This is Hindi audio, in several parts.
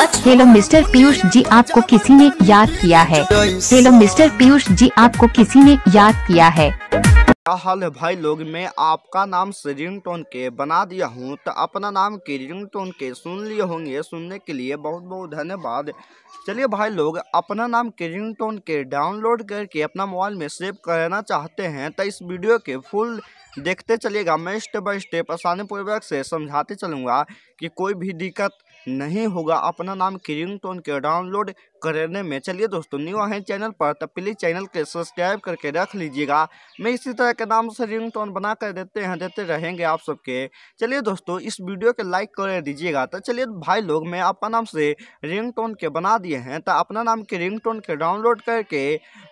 हेलो मिस्टर पीयूष जी आपको किसी ने याद किया है हेलो मिस्टर पीयूष जी आपको किसी ने याद किया है क्या हाल है भाई लोग मैं आपका नाम रिंग टोन के बना दिया हूँ तो अपना नाम की रिंग टोन के सुन लिए होंगे सुनने के लिए बहुत बहुत धन्यवाद चलिए भाई लोग अपना नाम की रिंग टोन के डाउनलोड करके अपना मोबाइल में सेव करना चाहते हैं तो इस वीडियो के फुल देखते चलिएगा मैं स्टेप बाय स्टेप आसानी पूर्वक से समझाते चलूँगा कि कोई भी दिक्कत नहीं होगा अपना नाम क्रिंग टोन के डाउनलोड करने में चलिए दोस्तों न्यू है चैनल पर तो प्लीज़ चैनल के सब्सक्राइब करके रख लीजिएगा मैं इसी तरह के नाम से रिंग टोन बना कर देते हैं देते रहेंगे आप सबके चलिए दोस्तों इस वीडियो के लाइक कर दीजिएगा तो चलिए भाई लोग मैं अपना नाम से रिंग टोन के बना दिए हैं तो अपना नाम के रिंग टोन के डाउनलोड करके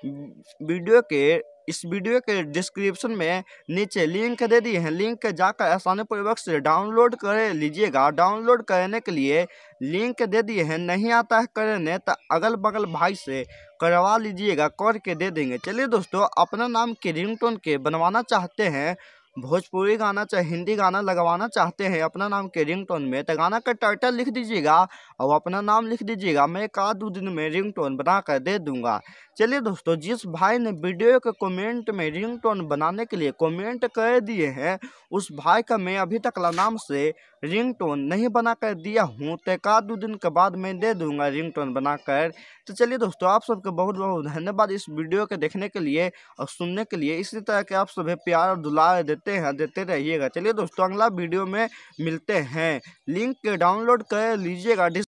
वीडियो के इस वीडियो के डिस्क्रिप्शन में नीचे लिंक दे दिए हैं लिंक जाकर आसानीपूर्वक से डाउनलोड कर लीजिएगा डाउनलोड करने के लिए लिंक दे दिए हैं नहीं आता है करने तो अगल बगल भाई से करवा लीजिएगा करके दे देंगे चलिए दोस्तों अपना नाम के रिंगटोन के बनवाना चाहते हैं भोजपुरी गाना चाहे हिंदी गाना लगवाना चाहते हैं अपना नाम के रिंग टोन में तो गाना का टाइटल लिख दीजिएगा और अपना नाम लिख दीजिएगा मैं एक आध दो दिन में रिंग टोन बना कर दे दूंगा चलिए दोस्तों जिस भाई ने वीडियो के कमेंट में रिंग टोन बनाने के लिए कमेंट कर दिए हैं उस भाई का मैं अभी तक नाम से रिंग टोन नहीं बना कर दिया हूँ तो एक आध दो दिन के बाद मैं दे दूंगा रिंग टोन बना कर तो चलिए दोस्तों आप सबके बहुत बहुत धन्यवाद इस वीडियो के देखने के लिए और सुनने के लिए इसी तरह के आप सभी प्यार और दुलार देते करते हैं देते रहिएगा चलिए दोस्तों अगला वीडियो में मिलते हैं लिंक डाउनलोड कर लीजिएगा